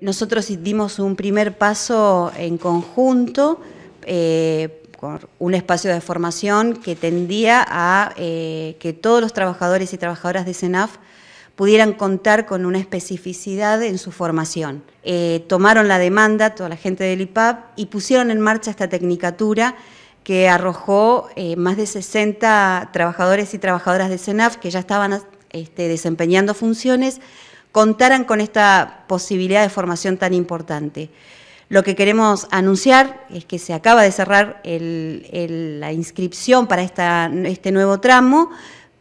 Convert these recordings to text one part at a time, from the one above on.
Nosotros dimos un primer paso en conjunto eh, con un espacio de formación que tendía a eh, que todos los trabajadores y trabajadoras de CENAF pudieran contar con una especificidad en su formación. Eh, tomaron la demanda, toda la gente del IPAP, y pusieron en marcha esta tecnicatura que arrojó más de 60 trabajadores y trabajadoras de CENAF que ya estaban este, desempeñando funciones contaran con esta posibilidad de formación tan importante. Lo que queremos anunciar es que se acaba de cerrar la inscripción para este nuevo tramo,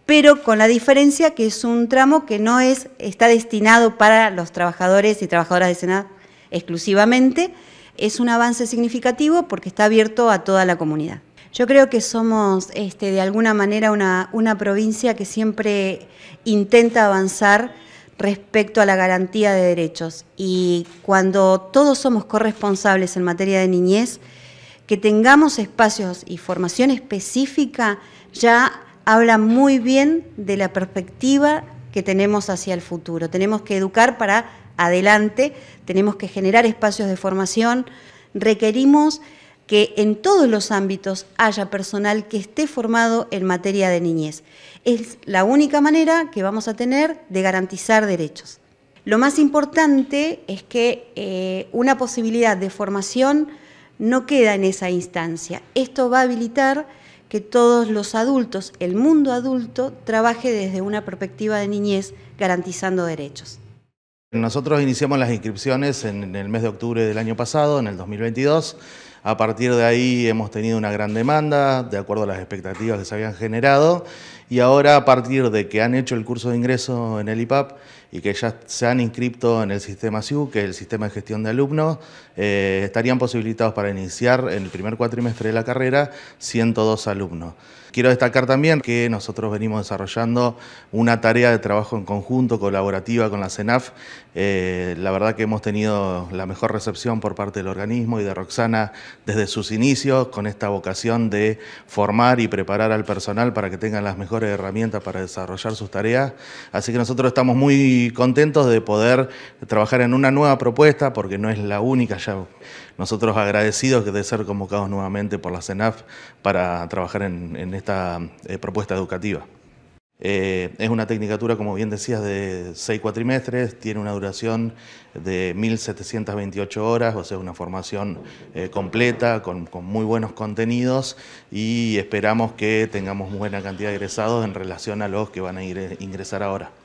pero con la diferencia que es un tramo que no es, está destinado para los trabajadores y trabajadoras de Senado exclusivamente. Es un avance significativo porque está abierto a toda la comunidad. Yo creo que somos este, de alguna manera una provincia que siempre intenta avanzar respecto a la garantía de derechos. Y cuando todos somos corresponsables en materia de niñez, que tengamos espacios y formación específica ya habla muy bien de la perspectiva que tenemos hacia el futuro. Tenemos que educar para adelante, tenemos que generar espacios de formación, requerimos que en todos los ámbitos haya personal que esté formado en materia de niñez. Es la única manera que vamos a tener de garantizar derechos. Lo más importante es que eh, una posibilidad de formación no queda en esa instancia. Esto va a habilitar que todos los adultos, el mundo adulto, trabaje desde una perspectiva de niñez garantizando derechos. Nosotros iniciamos las inscripciones en el mes de octubre del año pasado, en el 2022. A partir de ahí hemos tenido una gran demanda, de acuerdo a las expectativas que se habían generado, y ahora a partir de que han hecho el curso de ingreso en el IPAP y que ya se han inscripto en el sistema SIU, que es el sistema de gestión de alumnos, eh, estarían posibilitados para iniciar en el primer cuatrimestre de la carrera 102 alumnos. Quiero destacar también que nosotros venimos desarrollando una tarea de trabajo en conjunto, colaborativa con la CENAF. Eh, la verdad que hemos tenido la mejor recepción por parte del organismo y de Roxana desde sus inicios, con esta vocación de formar y preparar al personal para que tengan las mejores herramientas para desarrollar sus tareas. Así que nosotros estamos muy contentos de poder trabajar en una nueva propuesta, porque no es la única ya. Nosotros agradecidos de ser convocados nuevamente por la CENAF para trabajar en, esta eh, propuesta educativa. Eh, es una tecnicatura, como bien decías, de seis cuatrimestres, tiene una duración de 1.728 horas, o sea, una formación eh, completa, con, muy buenos contenidos y esperamos que tengamos buena cantidad de egresados en relación a los que van a ir, ingresar ahora.